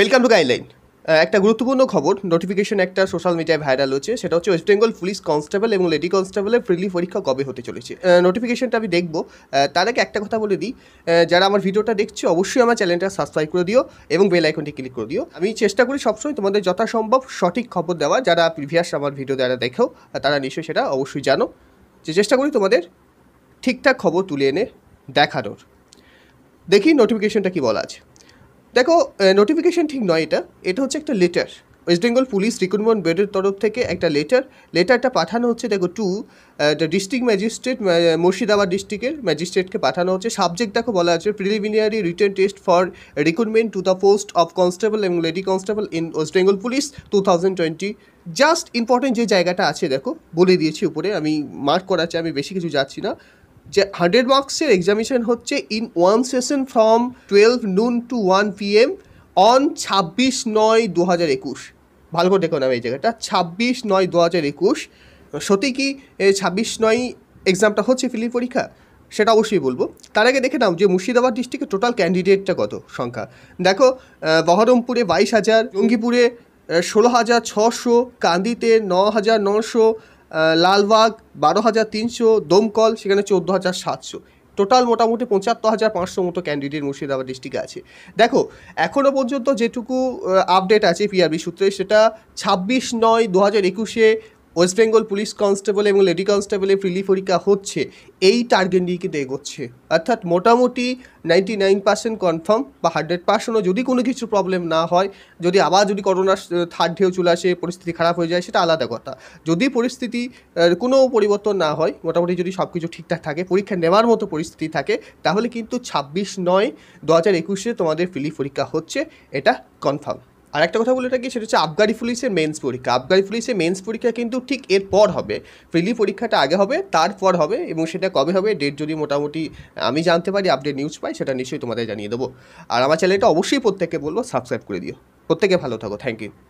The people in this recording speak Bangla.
ওয়েলকাম টু গাইডলাইন একটা গুরুত্বপূর্ণ খবর নোটিফিকেশন একটা সোশ্যাল মিডিয়ায় ভাইরাল হচ্ছে সেটা হচ্ছে ওয়েস্ট বেঙ্গল পুলিশ কনস্টেবল এবং লেডি কনস্টেবলের প্রিলি পরীক্ষা কবে হতে চলেছে নোটিফিকেশনটা আমি দেখব তার আগে একটা কথা বলে দিই যারা আমার ভিডিওটা দেখছে অবশ্যই আমার চ্যানেলটা সাবস্ক্রাইব করে দিও এবং বেল আইকনটি ক্লিক করে দিও আমি চেষ্টা করি সবসময় তোমাদের যথাসম্ভব সঠিক খবর দেওয়া যারা প্রিভিয়াস আমার ভিডিও দ্বারা দেখো তারা নিশ্চয়ই সেটা অবশ্যই জানো যে চেষ্টা করি তোমাদের ঠিকঠাক খবর তুলে এনে দেখানোর দেখি নোটিফিকেশনটা কি বলা আছে দেখো নোটিফিকেশন ঠিক নয় এটা এটা হচ্ছে একটা letter West Bengal police recruitment বোর্ডের তরফ থেকে একটা লেটার লেটারটা পাঠানো হচ্ছে দেখো to the district magistrate Murshidabad ডিস্ট্রিক্টের ম্যাজিস্ট্রেটকে পাঠানো হচ্ছে সাবজেক্ট দেখো বলা আছে preliminary written test for recruitment to the post of constable এবং lady constable in West Bengal police two thousand twenty just important যে জায়গাটা আছে দেখো বলে দিয়েছি উপরে আমি মার্ক করাচ্ছি আমি বেশি কিছু যাচ্ছি না যে হান্ড্রেড মার্কসের এক্সামিনেশন হচ্ছে in one session from twelve noon to one P M on ছাব্বিশ নয় দু হাজার একুশ ভালো করে দেখুন আমি এই জায়গাটা ছাব্বিশ নয় দু হাজার একুশ সত্যি কি ছাব্বিশ নয় এক্সামটা হচ্ছে ফিলিপ পরীক্ষা সেটা অবশ্যই বলবো তার আগে দেখে নাও যে মুর্শিদাবাদ ডিস্ট্রিক্টে টোটাল ক্যান্ডিডেটটা কত সংখ্যা দেখো বহরমপুরে বাইশ হাজার জঙ্গিপুরে ষোলো হাজার ছশো কান্দিতে ন হাজার নশো লালবাগ বারো হাজার তিনশো দমকল সেখানে চোদ্দো হাজার সাতশো টোটাল মোটামুটি পঁচাত্তর হাজার পাঁচশো মতো ক্যান্ডিডেট মুর্শিদাবাদ ডিস্ট্রিক্টে আছে দেখো এখনও পর্যন্ত যেটুকু আপডেট আছে পিআরবি সূত্রে সেটা ছাব্বিশ নয় দু হাজার একুশে ওয়েস্ট বেঙ্গল পুলিশ কনস্টেবল এবং লেডি কনস্টেবলের ফ্রিলি পরীক্ষা হচ্ছে এই টার্গেট নিয়ে কিন্তু এগোচ্ছে অর্থাৎ মোটামুটি নাইনটি নাইন পার্সেন্ট কনফার্ম বা হান্ড্রেড পার্সেন্টও যদি কোনো কিছু প্রবলেম না হয় যদি আবার যদি করোনা থার্ড ঢেউ চলে আসে পরিস্থিতি খারাপ হয়ে যায় সেটা আলাদা কথা যদি পরিস্থিতি কোনো পরিবর্তন না হয় মোটামুটি যদি সব কিছু ঠিকঠাক থাকে পরীক্ষা নেওয়ার মতো পরিস্থিতি থাকে তাহলে কিন্তু ছাব্বিশ নয় দু হাজার একুশে তোমাদের ফ্রিলি পরীক্ষা হচ্ছে এটা কনফার্ম আর একটা কথা বলে রাখি সেটা হচ্ছে আবগারি পুলিশের মেন্স পরীক্ষা আবগারি পুলিশের মেন্স পরীক্ষা কিন্তু ঠিক এরপর হবে প্রিলি পরীক্ষাটা আগে হবে তারপর হবে এবং সেটা কবে হবে ডেট যদি মোটামুটি আমি জানতে পারি আপডেট নিউজ পাই সেটা নিশ্চয়ই তোমাদের জানিয়ে দেবো আর আমার চ্যানেলটা অবশ্যই প্রত্যেককে বলবো সাবস্ক্রাইব করে দিও প্রত্যেকে ভালো থাকো থ্যাংক ইউ